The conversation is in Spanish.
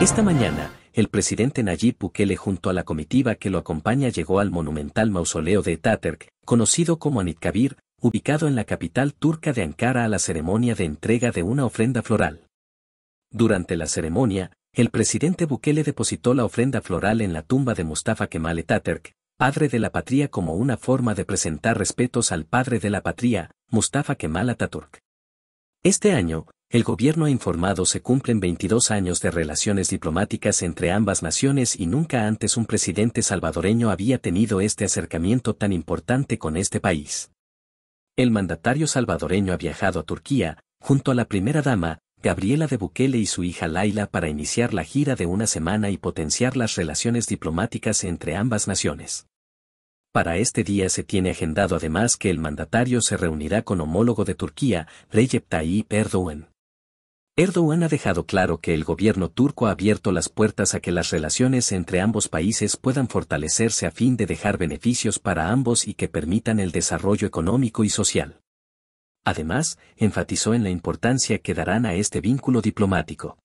Esta mañana, el presidente Nayib Bukele junto a la comitiva que lo acompaña llegó al monumental mausoleo de Taterk, conocido como Anitkabir, ubicado en la capital turca de Ankara a la ceremonia de entrega de una ofrenda floral. Durante la ceremonia, el presidente Bukele depositó la ofrenda floral en la tumba de Mustafa Kemal Atatürk, padre de la patria como una forma de presentar respetos al padre de la patria, Mustafa Kemal Atatürk. Este año, el gobierno ha informado se cumplen 22 años de relaciones diplomáticas entre ambas naciones y nunca antes un presidente salvadoreño había tenido este acercamiento tan importante con este país. El mandatario salvadoreño ha viajado a Turquía, junto a la primera dama, Gabriela de Bukele y su hija Laila para iniciar la gira de una semana y potenciar las relaciones diplomáticas entre ambas naciones. Para este día se tiene agendado además que el mandatario se reunirá con homólogo de Turquía, Recep Tayyip Erdogan. Erdogan ha dejado claro que el gobierno turco ha abierto las puertas a que las relaciones entre ambos países puedan fortalecerse a fin de dejar beneficios para ambos y que permitan el desarrollo económico y social. Además, enfatizó en la importancia que darán a este vínculo diplomático.